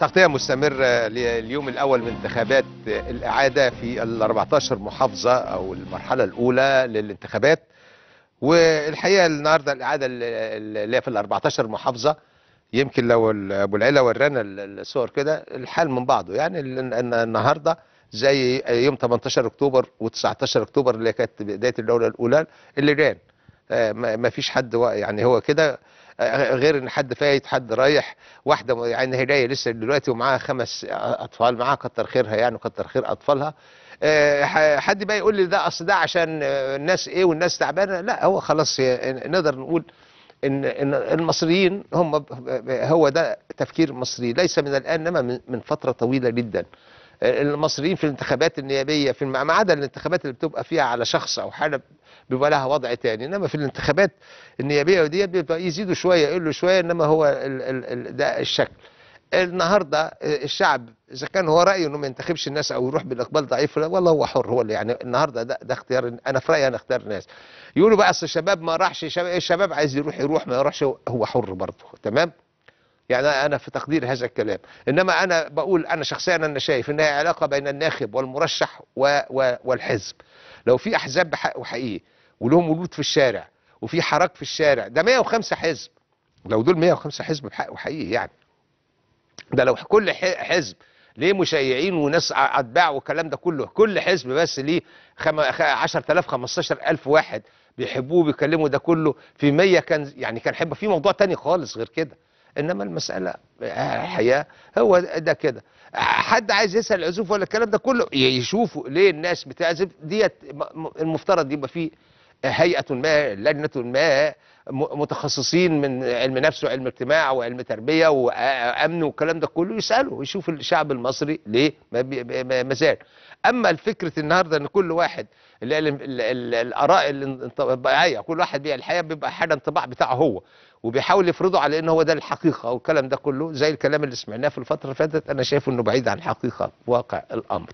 تغطية مستمرة لليوم الأول من انتخابات الإعادة في ال 14 محافظة أو المرحلة الأولى للانتخابات والحقيقة النهاردة الإعادة اللي هي في ال 14 محافظة يمكن لو أبو العلا ورانا الصور كده الحال من بعضه يعني النهاردة زي يوم 18 أكتوبر و19 أكتوبر اللي كانت بداية الدولة الأولى اللي جان آه، ما فيش حد يعني هو كده غير ان حد فايت حد رايح واحده يعني جايه لسه دلوقتي ومعاها خمس اطفال معاها كتر خيرها يعني كتر خير اطفالها آه، حد بقى يقول لي ده اصل ده عشان آه، الناس ايه والناس تعبانه لا هو خلاص نقدر نقول ان ان المصريين هم هو ده تفكير مصري ليس من الان انما من فتره طويله جدا المصريين في الانتخابات النيابيه في ما عدا الانتخابات اللي بتبقى فيها على شخص او حاله بيبقى لها وضع تاني انما في الانتخابات النيابيه ودي بيبقى يزيدوا شويه يقلوا شويه انما هو ال ال ده الشكل النهارده الشعب اذا كان هو رايه انه ما ينتخبش الناس او يروح بالاقبال ضعيف والله هو حر هو اللي يعني النهارده ده, ده اختيار انا في رايي انا اختار ناس يقولوا بقى اصل الشباب ما راحش الشباب عايز يروح يروح ما يروحش هو حر برضه تمام يعني انا في تقدير هذا الكلام انما انا بقول انا شخصيا انا شايف انها علاقه بين الناخب والمرشح و و والحزب لو في احزاب بحق وحقيقي ولهم ولود في الشارع وفي حراك في الشارع ده 105 حزب لو دول 105 حزب بحق وحقيقي يعني ده لو كل حزب ليه مشيعين وناس اتباع والكلام ده كله كل حزب بس ليه 10000 15000 واحد بيحبوه بيكلموا ده كله في 100 كان يعني كان حب في موضوع تاني خالص غير كده انما المساله حياه هو ده كده حد عايز يسال عزوف ولا الكلام ده كله يشوفوا ليه الناس بتعزف ديت المفترض يبقى فيه هيئه ما لجنه ما متخصصين من علم نفس وعلم اجتماع وعلم تربيه وامن والكلام ده كله يسالوا يشوف الشعب المصري ليه ما زال اما الفكره النهارده ان كل واحد الاراء الانطباعيه كل واحد بيها الحياه بيبقى حاجه انطباع بتاعه هو وبيحاول يفرضه على ان هو ده الحقيقه والكلام ده كله زي الكلام اللي سمعناه في الفتره اللي فاتت انا شايفه انه بعيد عن الحقيقه في واقع الامر.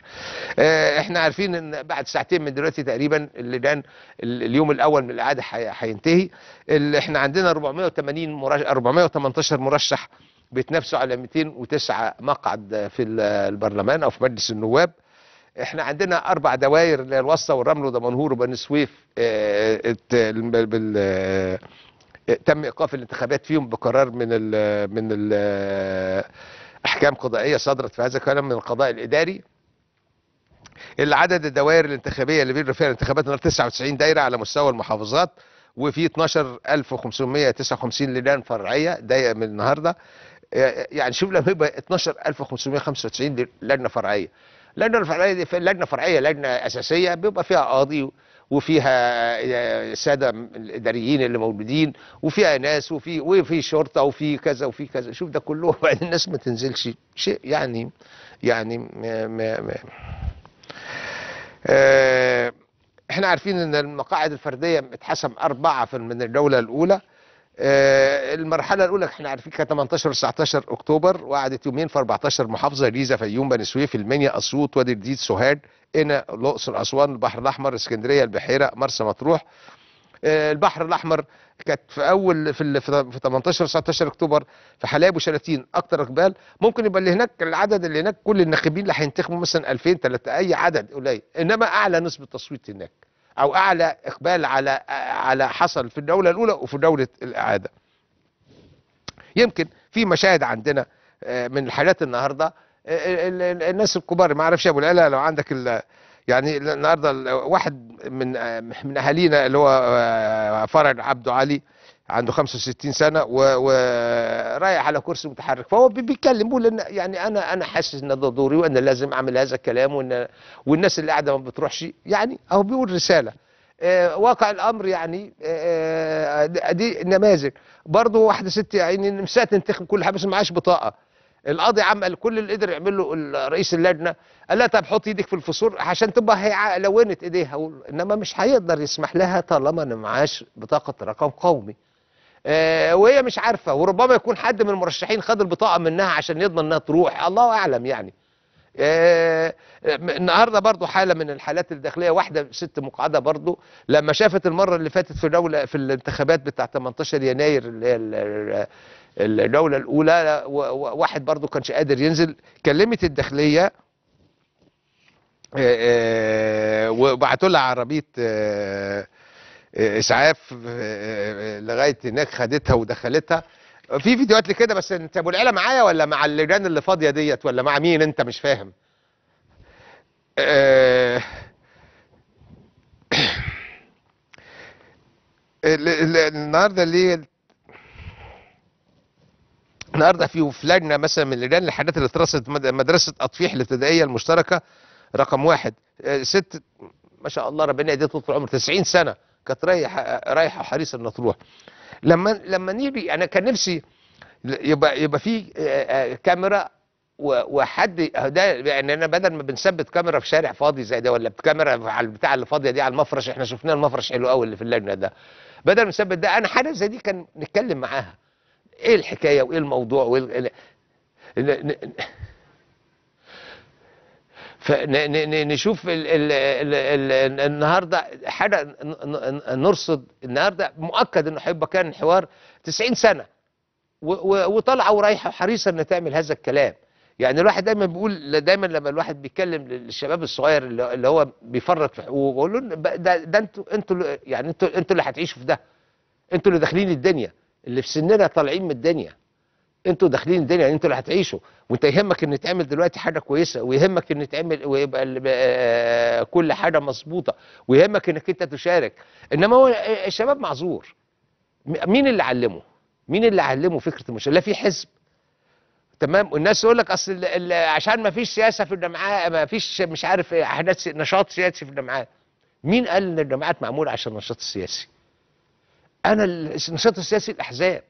آه، احنا عارفين ان بعد ساعتين من دلوقتي تقريبا اللجان اليوم الاول من الاعاده هينتهي اللي احنا عندنا 480 مرشح 418 مرشح بيتنافسوا على 209 مقعد في البرلمان او في مجلس النواب. احنا عندنا اربع دوائر اللي هي الوسطى والرمل ودمنهور وبني سويف آه، آه، تم ايقاف الانتخابات فيهم بقرار من ال من ال احكام قضائيه صدرت في هذا الكلام من القضاء الاداري اللي عدد الدوائر الانتخابيه اللي بيجرى فيها الانتخابات النهارده 99 دايره على مستوى المحافظات وفي 12559 لجان فرعيه دايره من النهارده يعني شوف لما يبقى 12595 لجنه فرعيه اللجنه الفرعيه دي في لجنه فرعيه لجنه اساسيه بيبقى فيها قاضي وفيها الساده آه، الاداريين اللي موجودين وفيها ناس وفي وفي شرطه وفي كذا وفي كذا شوف ده كله وبعدين الناس ما تنزلش شيء يعني يعني ما ما ما آه، احنا عارفين ان المقاعد الفرديه بتحسم أربعة من الجوله الاولى آه، المرحله الاولى احنا عارفين كانت 18 19 اكتوبر وقعدت يومين في 14 محافظه ليزا فيوم بني سويف المنيا اسيوط وادي الجديد سوهاج هنا الاقصر اسوان البحر الاحمر اسكندريه البحيره مرسى مطروح آه، البحر الاحمر كانت في اول في في 18 19 اكتوبر في حلايب وشلاتين اكتر اقبال ممكن يبقى اللي هناك العدد اللي هناك كل الناخبين اللي هينتخبوا مثلا 2000 3 اي عدد قليل انما اعلى نسبه تصويت هناك او اعلى اقبال على على حصل في الدوله الاولى وفي دوله الاعاده يمكن في مشاهد عندنا آه، من الحالات النهارده آه، الناس الكبار ما اعرفش ابو العلا لو عندك ال يعني النهارده واحد من آه، من اهالينا اللي هو فرج عبده علي عنده 65 سنه ورايح على كرسي متحرك فهو بيتكلم بيقول إن يعني انا انا حاسس ان ده دوري وان لازم اعمل هذا الكلام وان والناس اللي قاعده ما بتروحش يعني اهو بيقول رساله آه واقع الامر يعني آه, آه، دي نماذج برضه واحده ست يعني نفسها تنتخب كل حاجه بس معهاش بطاقه القاضي عم قال كل اللي قدر يعمله رئيس اللجنه قال لها طب حط ايدك في الفصول عشان تبقى هي لونت ايديها انما مش هيقدر يسمح لها طالما ما معهاش بطاقه رقم قومي آه، وهي مش عارفه وربما يكون حد من المرشحين خد البطاقه منها عشان يضمن انها تروح الله اعلم يعني آه، آه، النهارده برضو حاله من الحالات الداخليه واحده ست مقعده برضو لما شافت المره اللي فاتت في الدوله في الانتخابات بتاع 18 يناير اللي الجوله الاولى واحد برضو كانش قادر ينزل كلمت الداخليه وبعتوا لها عربيه اسعاف آه، آه، آه، لغايه هناك خدتها ودخلتها في فيديوهات لكده بس انت ابو العيله معايا ولا مع اللجان اللي فاضيه ديت ولا مع مين انت مش فاهم النهارده اللي النهارده في لجنه مثلا من لجان الحاجات اللي اترصدت مدرسه اطفيح الابتدائيه المشتركه رقم واحد ست ما شاء الله ربنا يديها طول العمر 90 سنه كانت رايحه رايحه حريص تروح لما لما نيجي انا كان نفسي يبقى يبقى في آه، آه، كاميرا وحد آه، ده يعني انا بدل ما بنثبت كاميرا في شارع فاضي زي ده ولا كاميرا على البتاع اللي فاضيه دي على المفرش احنا شفناه المفرش حلو قوي اللي في اللجنه ده بدل ما نثبت ده انا حاجه زي دي كان نتكلم معاها ايه الحكايه وايه الموضوع وايه فنشوف النهارده حاجه نرصد النهارده مؤكد انه هيبقى كان الحوار 90 سنه وطالعه ورايحه وحريصه انها تعمل هذا الكلام يعني الواحد دايما بيقول دايما لما الواحد بيتكلم للشباب الصغير اللي هو بيفرط في حقوقه بقول له ده, ده انتوا انتوا يعني انتوا انتوا اللي هتعيشوا في ده انتوا اللي داخلين الدنيا اللي في سننا طالعين من الدنيا انتوا داخلين الدنيا يعني انتوا اللي هتعيشوا وانت يهمك ان تعمل دلوقتي حاجه كويسه ويهمك ان تعمل ويبقى آه، آه، كل حاجه مظبوطه ويهمك انك انت تشارك انما هو الشباب معذور مين اللي علمه مين اللي علمه فكره المشاركه لا في حزب تمام والناس يقول لك اصل عشان ما فيش سياسه في الجامعات ما فيش مش عارف احداث نشاط سياسي في الجامعات مين قال ان الجامعات معموله عشان النشاط السياسي انا النشاط السياسي الاحزاب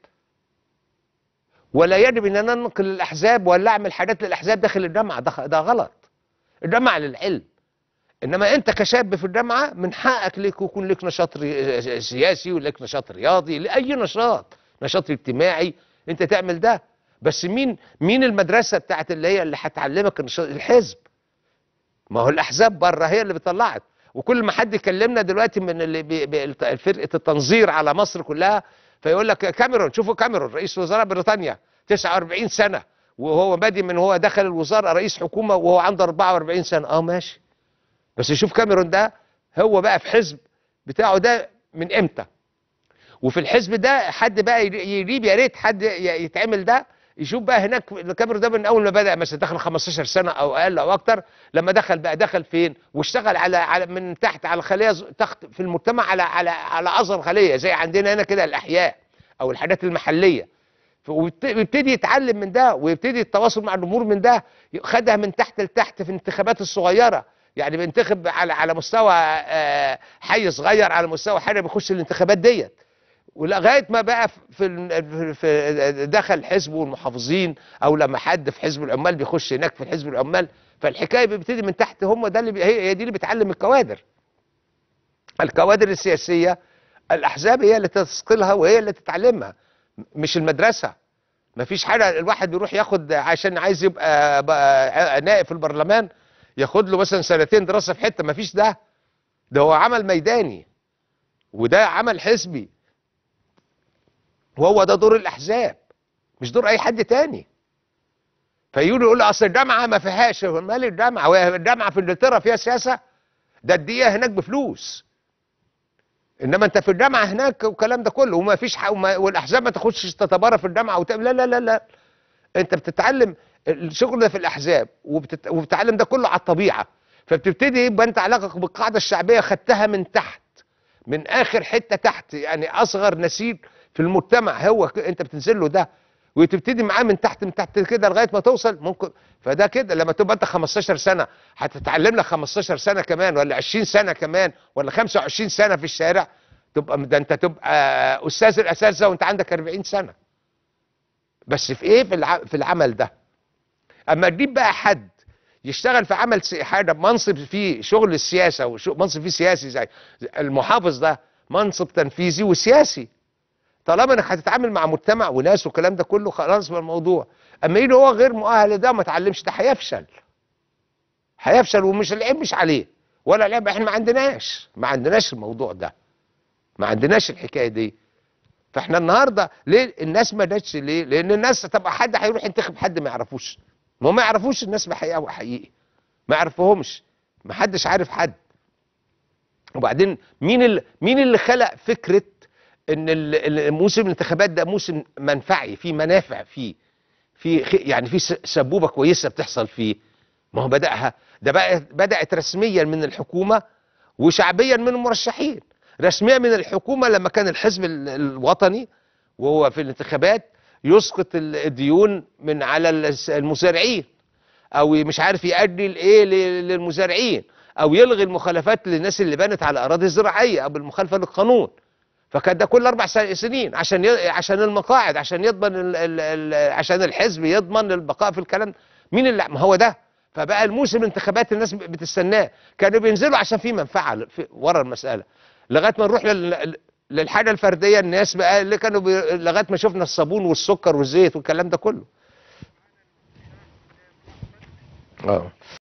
ولا يجب ان انا انقل الاحزاب ولا اعمل حاجات للاحزاب داخل الجامعه ده, ده غلط الجامعه للعلم انما انت كشاب في الجامعه من حقك ليك يكون لك نشاط سياسي ولك نشاط رياضي لاي نشاط نشاط اجتماعي انت تعمل ده بس مين مين المدرسه بتاعت اللي هي اللي هتعلمك النشاط الحزب ما هو الاحزاب بره هي اللي بتطلعك وكل ما حد يكلمنا دلوقتي من اللي فرقه التنظير على مصر كلها فيقول لك كاميرون شوفوا كاميرون رئيس وزراء بريطانيا 49 سنه وهو بادي من هو دخل الوزاره رئيس حكومه وهو عنده 44 سنه اه ماشي بس شوف كاميرون ده هو بقى في حزب بتاعه ده من امتى وفي الحزب ده حد بقى يجيب يا ريت حد يتعمل ده يشوف بقى هناك الكاميرون ده من اول ما بدا مثلا دخل 15 سنه او اقل او اكتر لما دخل بقى دخل فين واشتغل على على من تحت على الخليه تحت في المجتمع على على على اصغر خليه زي عندنا هنا كده الاحياء او الحاجات المحليه ويبتدي يتعلم من ده ويبتدي التواصل مع الجمهور من ده خدها من تحت لتحت في الانتخابات الصغيره يعني بينتخب على على مستوى آه، حي صغير على مستوى حاجه بيخش الانتخابات ديت ولغايه ما بقى في, في دخل حزب المحافظين او لما حد في حزب العمال بيخش هناك في حزب العمال فالحكايه بتبتدي من تحت هم ده اللي هي دي اللي بتعلم الكوادر الكوادر السياسيه الاحزاب هي اللي تثقلها وهي اللي تتعلمها مش المدرسه ما فيش حاجه الواحد بيروح ياخد عشان عايز يبقى نائب في البرلمان ياخد له مثلا سنتين دراسه في حته ما فيش ده ده هو عمل ميداني وده عمل حزبي وهو ده دور الاحزاب مش دور اي حد تاني فيقولوا يقول اصل الجامعه ما فيهاش مال الجامعه وهي الجامعه في انجلترا فيها سياسه ده الدقيقه هناك بفلوس انما انت في الجامعه هناك والكلام ده كله وما فيش وما والاحزاب ما تاخدش تتبارى في الجامعه وتعمل لا لا لا لا انت بتتعلم الشغل ده في الاحزاب وبتت... وبتتعلم ده كله على الطبيعه فبتبتدي يبقى انت علاقتك بالقاعده الشعبيه خدتها من تحت من اخر حته تحت يعني اصغر نسيج في المجتمع هو انت بتنزل له ده وتبتدي معاه من تحت من تحت كده لغايه ما توصل ممكن فده كده لما تبقى انت 15 سنه هتتعلم لك 15 سنه كمان ولا 20 سنه كمان ولا 25 سنه في الشارع تبقى ده انت تبقى استاذ الاساتذه وانت عندك 40 سنه بس في ايه في العمل ده اما تجيب بقى حد يشتغل في عمل حاجه منصب فيه شغل السياسه ومنصب فيه سياسي زي المحافظ ده منصب تنفيذي وسياسي طالما انك هتتعامل مع مجتمع وناس والكلام ده كله خلاص من الموضوع اما يجي هو غير مؤهل ده ما اتعلمش ده هيفشل هيفشل ومش العيب مش عليه ولا العيب احنا ما عندناش ما عندناش الموضوع ده ما عندناش الحكايه دي فاحنا النهارده ليه الناس ما جاتش ليه؟ لان الناس طب حد هيروح ينتخب حد ما يعرفوش ما ما يعرفوش الناس بحقيقه وحقيقي ما يعرفهمش ما حدش عارف حد وبعدين مين اللي مين اللي خلق فكره ان موسم الانتخابات ده موسم منفعي في منافع فيه في يعني في سبوبه كويسه بتحصل فيه ما هو بداها ده بقى بدات رسميا من الحكومه وشعبيا من المرشحين رسميا من الحكومه لما كان الحزب الوطني وهو في الانتخابات يسقط الديون من على المزارعين او مش عارف يأدي الايه للمزارعين او يلغي المخالفات للناس اللي بنت على اراضي زراعيه او بالمخالفه للقانون فكان ده كل اربع سنين عشان عشان المقاعد عشان يضمن ال ال ال عشان الحزب يضمن البقاء في الكلام مين اللي ما هو ده فبقى الموسم انتخابات الناس بتستناه كانوا بينزلوا عشان في منفعه في ورا المساله لغايه ما نروح لل للحاجه الفرديه الناس بقى اللي كانوا بي... لغايه ما شفنا الصابون والسكر والزيت والكلام ده كله اه